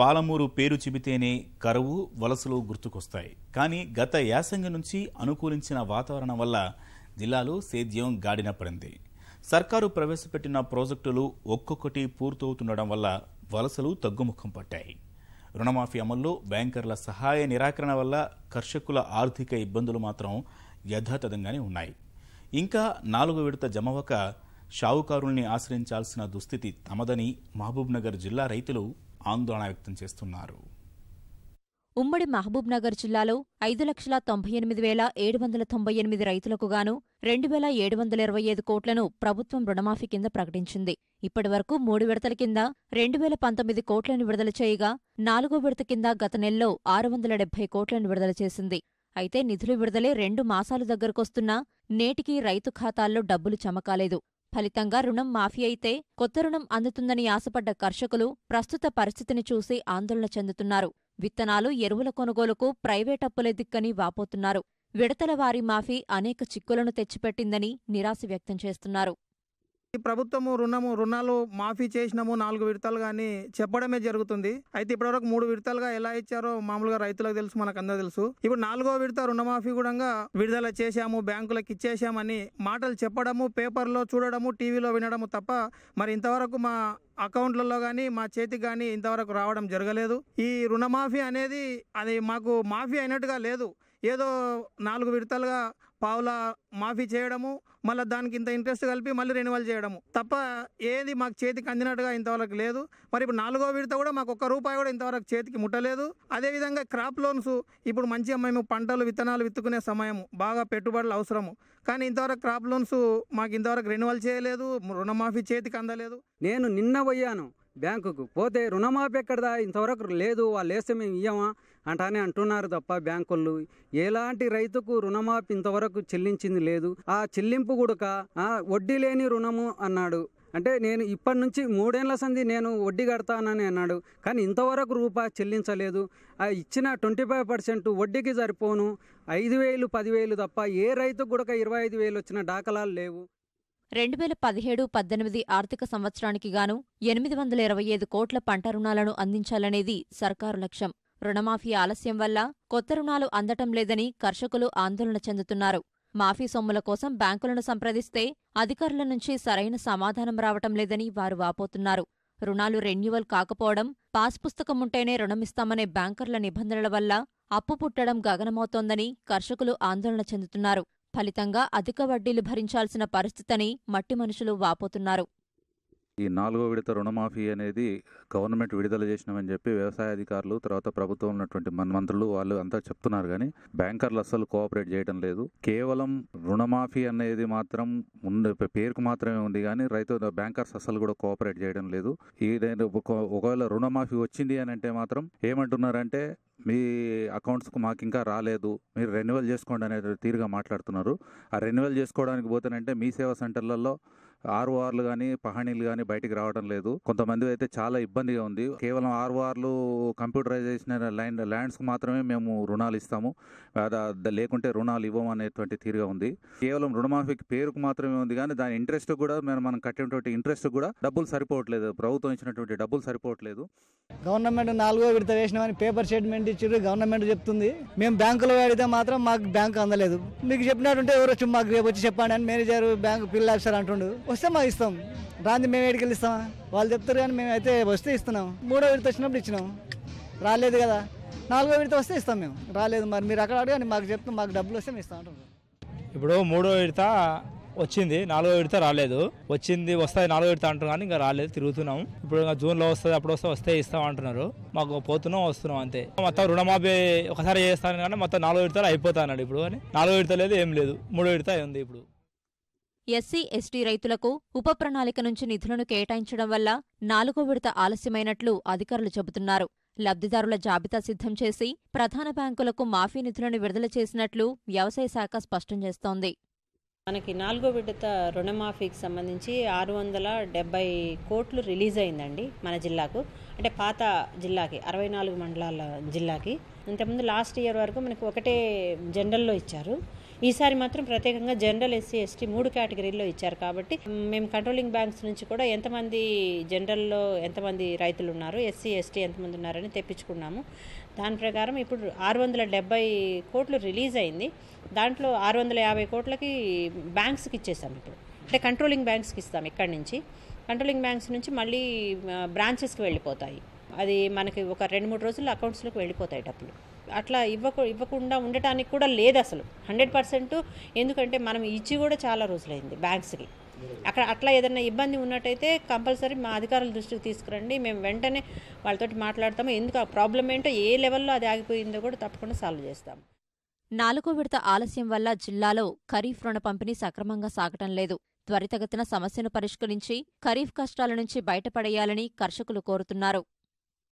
పాలమూరు పేరు చెబితేనే కరువు వలసలు గుర్తుకొస్తాయి కానీ గత యాసంగి నుంచి అనుకూలించిన వాతావరణం వల్ల జిల్లాలో సేద్యం గాడిన పడింది సర్కారు ప్రవేశపెట్టిన ప్రాజెక్టులు ఒక్కొక్కటి పూర్తవుతుండడం వల్ల వలసలు తగ్గుముఖం పట్టాయి రుణమాఫీ అమల్లో బ్యాంకర్ల సహాయ నిరాకరణ వల్ల కర్షకుల ఆర్థిక ఇబ్బందులు మాత్రం యథాతథంగానే ఉన్నాయి ఇంకా నాలుగు విడత జమవక షావుకారుల్ని ఆశ్రయించాల్సిన దుస్థితి తమదని మహబూబ్నగర్ జిల్లా రైతులు ఆందోళన వ్యక్తం చేస్తున్నారు ఉమ్మడి మహబూబ్ నగర్ జిల్లాలో ఐదు లక్షల తొంభై ఎనిమిది వేల ఏడు వందల తొంభై ఎనిమిది రైతులకు గాను రెండు వేల ఏడు వందల ఇరవై ఐదు కోట్లను ప్రభుత్వం రుణమాఫీ కింద ప్రకటించింది ఇప్పటివరకు మూడు విడతల కింద రెండు వేల పంతొమ్మిది కోట్లను విడుదల చేయగా నాలుగో విడత కింద గత నెలలో ఆరు వందల డెబ్బై కోట్లను విడుదల చేసింది అయితే నిధులు విడుదలే రెండు మాసాలు దగ్గరకొస్తున్నా నేటికీ రైతు ఖాతాల్లో డబ్బులు చమకాలేదు ఫలితంగా రుణం మాఫీ అయితే కొత్త రుణం అందుతుందని ఆశపడ్డ కర్షకులు ప్రస్తుత పరిస్థితిని చూసి ఆందోళన చెందుతున్నారు విత్తనాలు ఎరువుల కొనుగోలుకు ప్రైవేట్ అప్పులే దిక్కని వాపోతున్నారు విడతల వారి మాఫీ అనేక చిక్కులను తెచ్చిపెట్టిందని నిరాశ వ్యక్తం చేస్తున్నారు ఈ ప్రభుత్వము రుణము రుణాలు మాఫీ చేసినాము నాలుగు విడతలు కానీ చెప్పడమే జరుగుతుంది అయితే ఇప్పటివరకు మూడు విడతలుగా ఎలా ఇచ్చారో మామూలుగా రైతులకు తెలుసు మనకు అందరూ తెలుసు ఇప్పుడు నాలుగో విడత రుణమాఫీ కూడా విడుదల చేశాము బ్యాంకులకు ఇచ్చేసామని మాటలు చెప్పడము పేపర్లో చూడడము టీవీలో వినడము తప్ప మరి ఇంతవరకు మా అకౌంట్లలో కానీ మా చేతికి కానీ ఇంతవరకు రావడం జరగలేదు ఈ రుణమాఫీ అనేది అది మాకు మాఫీ అయినట్టుగా లేదు ఏదో నాలుగు విడతలుగా పావుల మాఫీ చేయడము మళ్ళీ దానికి ఇంత ఇంట్రెస్ట్ కలిపి మళ్ళీ రెన్యువల్ చేయడము తప్ప ఏది మాకు చేతికి అందినట్టుగా ఇంతవరకు లేదు మరి ఇప్పుడు నాలుగో విడత కూడా మాకు ఒక్క రూపాయి కూడా ఇంతవరకు చేతికి ముట్టలేదు అదేవిధంగా క్రాప్ లోన్స్ ఇప్పుడు మంచిగా మేము పంటలు విత్తనాలు విత్తుకునే సమయము బాగా పెట్టుబడులు అవసరము కానీ ఇంతవరకు క్రాప్ లోన్స్ మాకు ఇంతవరకు రెన్యువల్ చేయలేదు రుణమాఫీ చేతికి అందలేదు నేను నిన్న పోయాను బ్యాంకుకు పోతే రుణమాఫీ ఎక్కడదా ఇంతవరకు లేదు వాళ్ళు వేస్తే మేము ఇయ్యమా అంటానే అంటున్నారు తప్ప బ్యాంకులు ఎలాంటి రైతుకు రుణమాఫీ ఇంతవరకు చెల్లించింది లేదు ఆ చెల్లింపు కూడక వడ్డీ లేని రుణము అన్నాడు అంటే నేను ఇప్పటి నుంచి మూడేళ్ల సంధి నేను వడ్డీ కడతానని అన్నాడు కానీ ఇంతవరకు రూపాయి చెల్లించలేదు ఆ ఇచ్చిన ట్వంటీ ఫైవ్ పర్సెంట్ వడ్డీకి సరిపోను ఐదు వేలు పదివేలు తప్ప ఏ రైతు కూడా ఇరవై ఐదు వేలు వచ్చిన దాఖలాలు లేవు రెండు వేల పదిహేడు పద్దెనిమిది ఆర్థిక సంవత్సరానికి గాను ఎనిమిది వందల ఇరవై ఐదు కోట్ల పంట రుణాలను అందించాలనేది సర్కారు లక్ష్యం రుణమాఫీ ఆలస్యం వల్ల కొత్త రుణాలు అందటం లేదని కర్షకులు ఆందోళన చెందుతున్నారు మాఫీ సొమ్ముల కోసం బ్యాంకులను సంప్రదిస్తే అధికారుల నుంచి సరైన సమాధానం రావటం లేదని వారు వాపోతున్నారు రుణాలు రెన్యువల్ కాకపోవడం పాస్ పుస్తకం ఉంటేనే రుణమిస్తామనే బ్యాంకర్ల నిబంధనల వల్ల అప్పు పుట్టడం గగనమవుతోందని కర్షకులు ఆందోళన చెందుతున్నారు ఫలితంగా అధిక వడ్డీలు భరించాల్సిన పరిస్థితని మట్టి మనుషులు వాపోతున్నారు ఈ నాలుగో విడత రుణమాఫీ అనేది గవర్నమెంట్ విడుదల చేసినామని చెప్పి వ్యవసాయ అధికారులు తర్వాత ప్రభుత్వం ఉన్నటువంటి మన మంత్రులు వాళ్ళు అంతా చెప్తున్నారు కానీ బ్యాంకర్లు అస్సలు కోఆపరేట్ చేయడం లేదు కేవలం రుణమాఫీ అనేది మాత్రం ఉండే పేరుకు మాత్రమే ఉంది కానీ రైతు బ్యాంకర్స్ అస్సలు కూడా కోఆపరేట్ చేయడం లేదు ఏదైనా ఒకవేళ రుణమాఫీ వచ్చింది అని అంటే మాత్రం ఏమంటున్నారంటే మీ అకౌంట్స్కు మాకు ఇంకా రాలేదు మీరు రెన్యువల్ చేసుకోండి అనేది తీరుగా మాట్లాడుతున్నారు ఆ రెన్యువల్ చేసుకోవడానికి పోతేనంటే మీ సేవా సెంటర్లలో ఆర్ఓఆర్లు కానీ పహాణీలు కానీ బయటికి రావడం లేదు కొంతమంది అయితే చాలా ఇబ్బందిగా ఉంది కేవలం ఆర్ఓఆర్లు కంప్యూటరైజేషన్ ల్యాండ్ ల్యాండ్స్కి మాత్రమే మేము రుణాలు ఇస్తాము లేకుంటే రుణాలు ఇవ్వమనేటువంటి తీరుగా ఉంది కేవలం రుణమాఫీకి పేరుకు మాత్రమే ఉంది కానీ దాని ఇంట్రెస్ట్ కూడా మేము మనం కట్టినటువంటి ఇంట్రెస్ట్ కూడా డబ్బులు సరిపోవట్లేదు ప్రభుత్వం ఇచ్చినటువంటి డబ్బులు సరిపోవట్లేదు గవర్నమెంట్ నాలుగో విడత వేసినామని పేపర్ స్టేట్మెంట్ ఇచ్చారు గవర్నమెంట్ చెప్తుంది మేము బ్యాంకులో అడిగితే మాత్రం మాకు బ్యాంకు అందలేదు మీకు చెప్పినట్టుంటే ఎవరు వచ్చి మాకు రేపు వచ్చి చెప్పండి అని మేనేజర్ బ్యాంకు పిల్లలు అంటుండు వస్తే మాకు ఇస్తాం రాంది మేము ఏడికి ఇస్తామా వాళ్ళు చెప్తారు కానీ మేము అయితే వస్తే ఇస్తున్నాం మూడో విడత వచ్చినప్పుడు ఇచ్చినాం రాలేదు కదా నాలుగో విడత వస్తే ఇస్తాం మేము రాలేదు మరి మీరు అక్కడ అడగండి మాకు చెప్తాం మాకు డబ్బులు వస్తే మేము ఇస్తాం ఇప్పుడు మూడో విడత వచ్చింది నాలుగో విడత రాలేదు వచ్చింది వస్తాయి నాలుగో విడత అంటున్నారు కానీ ఇంకా రాలేదు తిరుగుతున్నాం ఇప్పుడు ఇంకా జూన్లో వస్తుంది అప్పుడు వస్తే వస్తే ఇస్తాం అంటున్నారు మాకు పోతున్నాం వస్తున్నాం అంతే మొత్తం రుణమాఫీ ఒకసారి చేస్తాను కానీ మొత్తం నాలుగో విడతలు అయిపోతాను ఇప్పుడు కానీ నాలుగో విడత లేదు ఏం లేదు మూడో విడత ఉంది ఇప్పుడు ఎస్సీ ఎస్టీ రైతులకు ఉప ప్రణాళిక నుంచి నిధులను కేటాయించడం వల్ల నాలుగో విడత ఆలస్యమైనట్లు అధికారులు చెబుతున్నారు లబ్ధిదారుల జాబితా సిద్ధం చేసి ప్రధాన బ్యాంకులకు మాఫీ నిధులను విడుదల చేసినట్లు వ్యవసాయ శాఖ స్పష్టం చేస్తోంది మనకి నాలుగో విడత రుణమాఫీకి సంబంధించి ఆరు వందల డెబ్బై కోట్లు రిలీజ్ అయిందండి మన జిల్లాకు అంటే పాత జిల్లాకి అరవై నాలుగు మండలాల జిల్లాకి ఇంతకుముందు లాస్ట్ ఇయర్ వరకు మనకు ఒకటే జనరల్లో ఇచ్చారు ఈసారి మాత్రం ప్రత్యేకంగా జనరల్ ఎస్సీ ఎస్టీ మూడు కేటగిరీల్లో ఇచ్చారు కాబట్టి మేము కంట్రోలింగ్ బ్యాంక్స్ నుంచి కూడా ఎంతమంది జనరల్లో ఎంతమంది రైతులు ఉన్నారు ఎస్సీ ఎస్టీ ఎంతమంది ఉన్నారని తెప్పించుకున్నాము దాని ప్రకారం ఇప్పుడు ఆరు వందల డెబ్బై కోట్లు రిలీజ్ అయింది దాంట్లో ఆరు వందల యాభై కోట్లకి బ్యాంక్స్కి ఇచ్చేసాం ఇప్పుడు అంటే కంట్రోలింగ్ బ్యాంక్స్కి ఇస్తాం ఇక్కడి నుంచి కంట్రోలింగ్ బ్యాంక్స్ నుంచి మళ్ళీ బ్రాంచెస్కి వెళ్ళిపోతాయి అది మనకి ఒక రెండు మూడు రోజుల్లో అకౌంట్స్లోకి వెళ్ళిపోతాయి డబ్బులు అట్లా ఇవ్వకు ఇవ్వకుండా ఉండటానికి కూడా లేదు అసలు హండ్రెడ్ పర్సెంట్ ఎందుకంటే మనం ఇచ్చి కూడా చాలా రోజులైంది బ్యాంక్స్కి అక్కడ అట్లా ఏదైనా ఇబ్బంది ఉన్నట్టయితే కంపల్సరీ మా అధికారుల దృష్టికి తీసుకురండి మేము వెంటనే వాళ్ళతోటి మాట్లాడతాము ఎందుకు ఆ ప్రాబ్లం ఏంటో ఏ లెవెల్లో అది ఆగిపోయిందో కూడా తప్పకుండా సాల్వ్ చేస్తాము నాలుగో విడత ఆలస్యం వల్ల జిల్లాలో ఖరీఫ్ రుణ పంపిణీ సక్రమంగా సాగటం లేదు త్వరితగతిన సమస్యను పరిష్కరించి ఖరీఫ్ కష్టాల నుంచి బయటపడేయాలని కర్షకులు కోరుతున్నారు